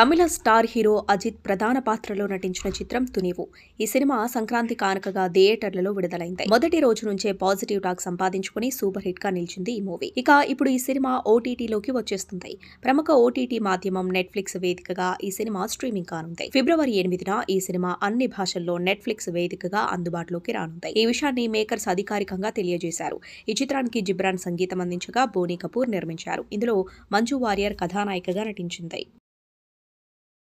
తమిళ star hero Ajit ప్రధాన పాత్రలో నటించిన చిత్రం తునివు ఈ సినిమా సంక్రాంతి కానుకగా థియేటర్లలో విడుదలైంది మొదటి రోజు నుంచే పాజిటివ్ టాక్ సంపాదించుకుని సూపర్ హిట్ గా నిలిచింది ఈ మూవీ ఇక ఇప్పుడు ఈ సినిమా ఓటీటీలోకి వచ్చేస్తుంది ప్రముఖ ఓటీటీ మాధ్యమం నెట్ఫ్లిక్స్ వేదికగా ఈ సినిమా స్ట్రీమింగ్ కానుంది ఫిబ్రవరి ఎనిమిదిన ఈ సినిమా అన్ని భాషల్లో నెట్ఫ్లిక్స్ వేదికగా అందుబాటులోకి రానుంది ఈ విషయాన్ని మేకర్స్ అధికారికంగా తెలియజేశారు ఈ చిత్రానికి జిబ్రాన్ సంగీతం అందించగా బోనీ కపూర్ నిర్మించారు ఇందులో మంజు వారియర్ కథానాయికగా నటించింది